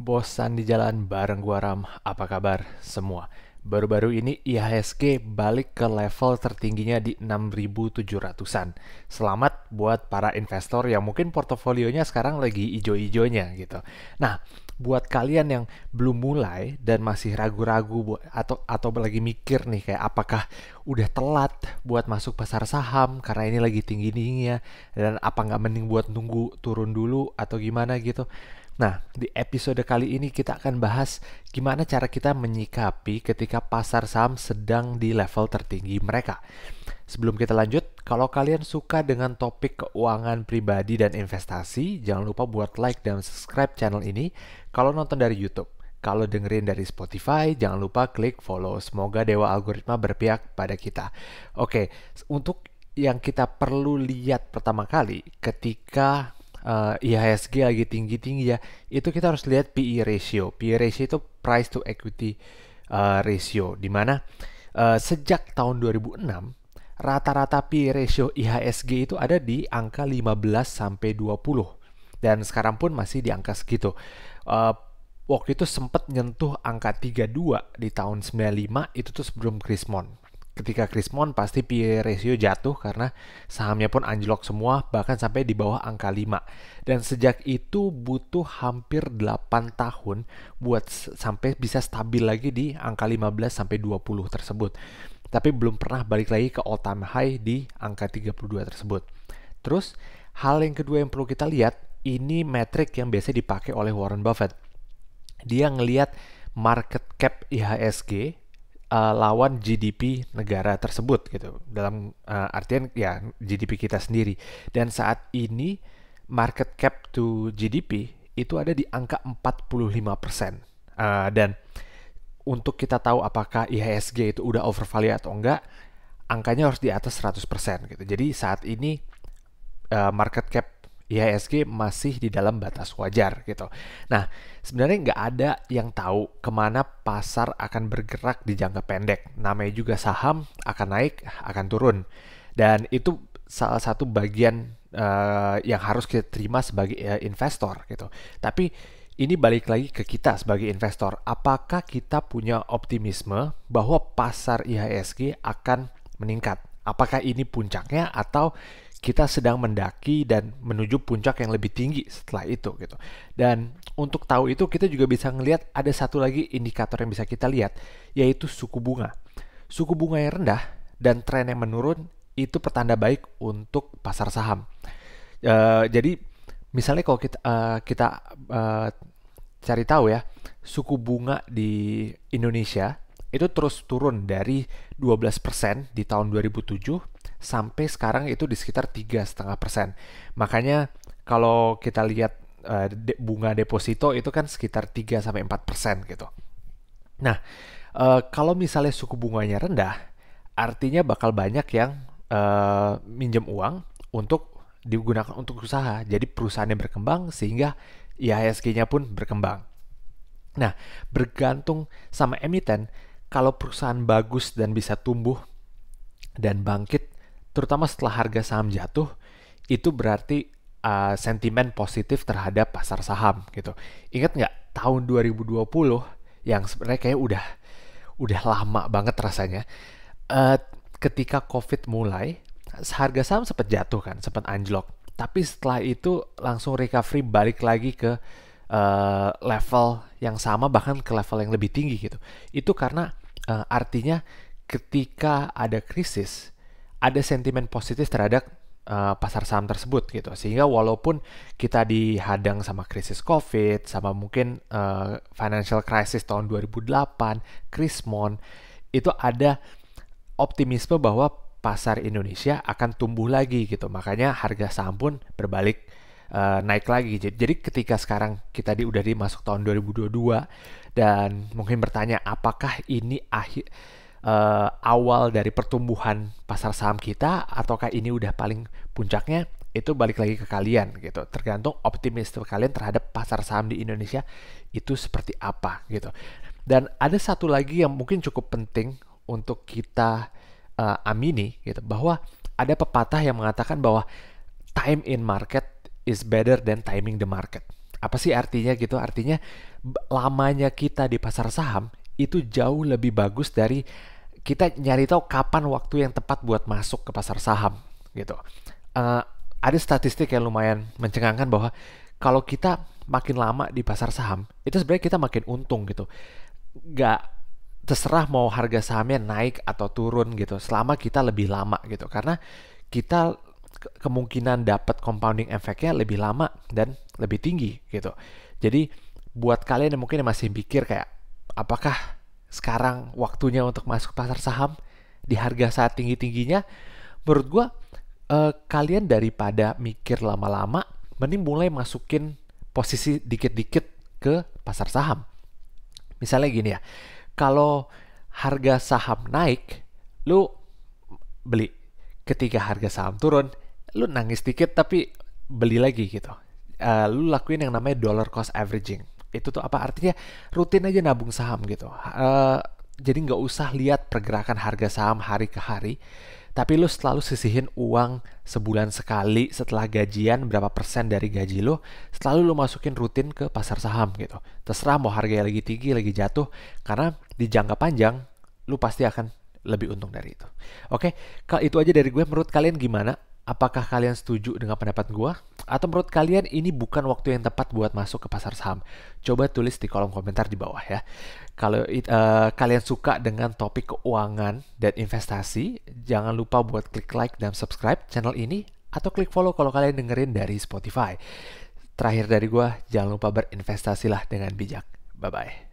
Bosan di jalan bareng gua Ram, apa kabar semua? Baru-baru ini IHSG balik ke level tertingginya di 6.700-an. Selamat buat para investor yang mungkin portofolionya sekarang lagi ijo-ijonya gitu. Nah, buat kalian yang belum mulai dan masih ragu-ragu atau atau lagi mikir nih kayak apakah udah telat buat masuk pasar saham karena ini lagi tinggi-tingginya dan apa nggak mending buat nunggu turun dulu atau gimana gitu Nah, di episode kali ini kita akan bahas gimana cara kita menyikapi ketika pasar saham sedang di level tertinggi mereka. Sebelum kita lanjut, kalau kalian suka dengan topik keuangan pribadi dan investasi, jangan lupa buat like dan subscribe channel ini kalau nonton dari YouTube. Kalau dengerin dari Spotify, jangan lupa klik follow. Semoga dewa algoritma berpihak pada kita. Oke, untuk yang kita perlu lihat pertama kali ketika uh, eh, IHSG lagi tinggi-tinggi ya, itu kita harus lihat PE ratio. PE ratio itu price to equity uh, ratio, dimana uh, eh, sejak tahun 2006 rata-rata PE ratio IHSG itu ada di angka 15 sampai 20 dan sekarang pun masih di angka segitu. Uh, waktu itu sempat nyentuh angka 32 di tahun 95 itu tuh sebelum Krismon ketika Krismon pasti PE ratio jatuh karena sahamnya pun anjlok semua bahkan sampai di bawah angka 5. Dan sejak itu butuh hampir 8 tahun buat sampai bisa stabil lagi di angka 15 sampai 20 tersebut. Tapi belum pernah balik lagi ke all time high di angka 32 tersebut. Terus hal yang kedua yang perlu kita lihat ini metrik yang biasa dipakai oleh Warren Buffett. Dia ngelihat market cap IHSG uh, lawan GDP negara tersebut gitu. Dalam uh, artian ya GDP kita sendiri. Dan saat ini market cap to GDP itu ada di angka 45%. Uh, eh, dan untuk kita tahu apakah IHSG itu udah overvalued atau enggak, angkanya harus di atas 100% gitu. Jadi saat ini uh, market cap IHSG masih di dalam batas wajar gitu. Nah, sebenarnya nggak ada yang tahu kemana pasar akan bergerak di jangka pendek. Namanya juga saham akan naik, akan turun. Dan itu salah satu bagian uh, yang harus kita terima sebagai uh, investor gitu. Tapi ini balik lagi ke kita sebagai investor. Apakah kita punya optimisme bahwa pasar IHSG akan meningkat? Apakah ini puncaknya atau kita sedang mendaki dan menuju puncak yang lebih tinggi setelah itu gitu. Dan untuk tahu itu kita juga bisa melihat ada satu lagi indikator yang bisa kita lihat yaitu suku bunga. Suku bunga yang rendah dan tren yang menurun itu pertanda baik untuk pasar saham. Uh, jadi misalnya kalau kita uh, kita uh, cari tahu ya suku bunga di Indonesia itu terus turun dari 12% di tahun 2007 sampai sekarang itu di sekitar tiga setengah persen Makanya kalau kita lihat uh, bunga deposito itu kan sekitar 3 sampai empat persen gitu. Nah, uh, kalau misalnya suku bunganya rendah, artinya bakal banyak yang uh, minjem uang untuk digunakan untuk usaha. Jadi perusahaannya berkembang sehingga IHSG-nya pun berkembang. Nah, bergantung sama emiten, kalau perusahaan bagus dan bisa tumbuh dan bangkit, terutama setelah harga saham jatuh, itu berarti uh, sentimen positif terhadap pasar saham gitu. Ingat nggak tahun 2020 yang sebenarnya kayak udah udah lama banget rasanya. Uh, ketika COVID mulai, harga saham sempat jatuh kan, sempat anjlok. Tapi setelah itu langsung recovery balik lagi ke uh, level yang sama bahkan ke level yang lebih tinggi gitu. Itu karena uh, artinya ketika ada krisis ada sentimen positif terhadap uh, pasar saham tersebut gitu. Sehingga walaupun kita dihadang sama krisis Covid, sama mungkin uh, financial crisis tahun 2008, Krismon, itu ada optimisme bahwa pasar Indonesia akan tumbuh lagi gitu. Makanya harga saham pun berbalik uh, naik lagi. Jadi, ketika sekarang kita di, udah dimasuk tahun 2022 dan mungkin bertanya apakah ini akhir uh, awal dari pertumbuhan pasar saham kita ataukah ini udah paling puncaknya? Itu balik lagi ke kalian gitu. Tergantung optimis kalian terhadap pasar saham di Indonesia itu seperti apa gitu. Dan ada satu lagi yang mungkin cukup penting untuk kita uh, amini gitu bahwa ada pepatah yang mengatakan bahwa time in market is better than timing the market. Apa sih artinya gitu? Artinya lamanya kita di pasar saham itu jauh lebih bagus dari kita nyari tahu kapan waktu yang tepat buat masuk ke pasar saham gitu. Uh, ada statistik yang lumayan mencengangkan bahwa kalau kita makin lama di pasar saham, itu sebenarnya kita makin untung gitu. Gak terserah mau harga sahamnya naik atau turun gitu, selama kita lebih lama gitu. Karena kita kemungkinan dapat compounding efeknya lebih lama dan lebih tinggi gitu. Jadi buat kalian yang mungkin masih mikir kayak apakah sekarang waktunya untuk masuk pasar saham di harga saat tinggi-tingginya menurut gue eh, kalian daripada mikir lama-lama mending mulai masukin posisi dikit-dikit ke pasar saham misalnya gini ya kalau harga saham naik lu beli ketika harga saham turun lu nangis dikit tapi beli lagi gitu uh, lu lakuin yang namanya dollar cost averaging itu tuh apa artinya rutin aja nabung saham gitu uh, jadi nggak usah lihat pergerakan harga saham hari ke hari tapi lu selalu sisihin uang sebulan sekali setelah gajian berapa persen dari gaji lu selalu lu masukin rutin ke pasar saham gitu terserah mau harganya lagi tinggi lagi jatuh karena di jangka panjang lu pasti akan lebih untung dari itu oke okay? itu aja dari gue menurut kalian gimana Apakah kalian setuju dengan pendapat gue? Atau menurut kalian ini bukan waktu yang tepat buat masuk ke pasar saham? Coba tulis di kolom komentar di bawah ya. Kalau uh, kalian suka dengan topik keuangan dan investasi, jangan lupa buat klik like dan subscribe channel ini atau klik follow kalau kalian dengerin dari Spotify. Terakhir dari gue, jangan lupa berinvestasilah dengan bijak. Bye bye.